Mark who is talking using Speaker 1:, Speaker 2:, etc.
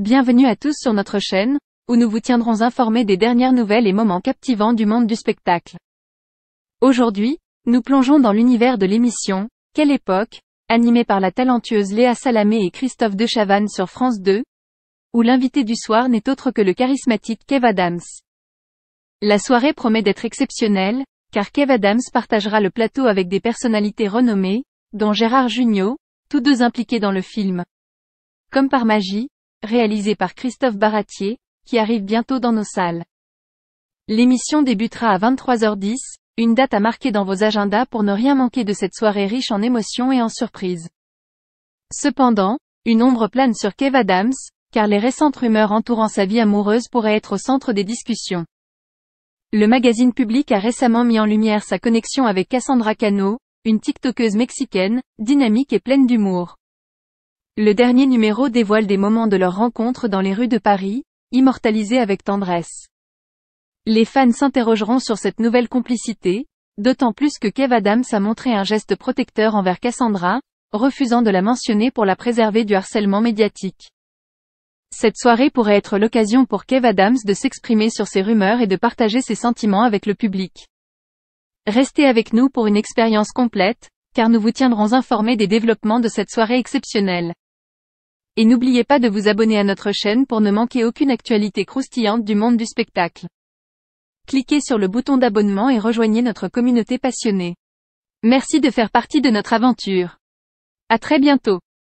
Speaker 1: Bienvenue à tous sur notre chaîne, où nous vous tiendrons informés des dernières nouvelles et moments captivants du monde du spectacle. Aujourd'hui, nous plongeons dans l'univers de l'émission « Quelle époque ?», animée par la talentueuse Léa Salamé et Christophe Dechavanne sur France 2, où l'invité du soir n'est autre que le charismatique Kev Adams. La soirée promet d'être exceptionnelle, car Kev Adams partagera le plateau avec des personnalités renommées, dont Gérard Jugnot, tous deux impliqués dans le film. Comme par magie, réalisé par Christophe Baratier, qui arrive bientôt dans nos salles. L'émission débutera à 23h10, une date à marquer dans vos agendas pour ne rien manquer de cette soirée riche en émotions et en surprises. Cependant, une ombre plane sur Kev Adams, car les récentes rumeurs entourant sa vie amoureuse pourraient être au centre des discussions. Le magazine public a récemment mis en lumière sa connexion avec Cassandra Cano, une TikTokeuse mexicaine, dynamique et pleine d'humour. Le dernier numéro dévoile des moments de leur rencontre dans les rues de Paris, immortalisés avec tendresse. Les fans s'interrogeront sur cette nouvelle complicité, d'autant plus que Kev Adams a montré un geste protecteur envers Cassandra, refusant de la mentionner pour la préserver du harcèlement médiatique. Cette soirée pourrait être l'occasion pour Kev Adams de s'exprimer sur ses rumeurs et de partager ses sentiments avec le public. Restez avec nous pour une expérience complète, car nous vous tiendrons informés des développements de cette soirée exceptionnelle et n'oubliez pas de vous abonner à notre chaîne pour ne manquer aucune actualité croustillante du monde du spectacle. Cliquez sur le bouton d'abonnement et rejoignez notre communauté passionnée. Merci de faire partie de notre aventure. À très bientôt.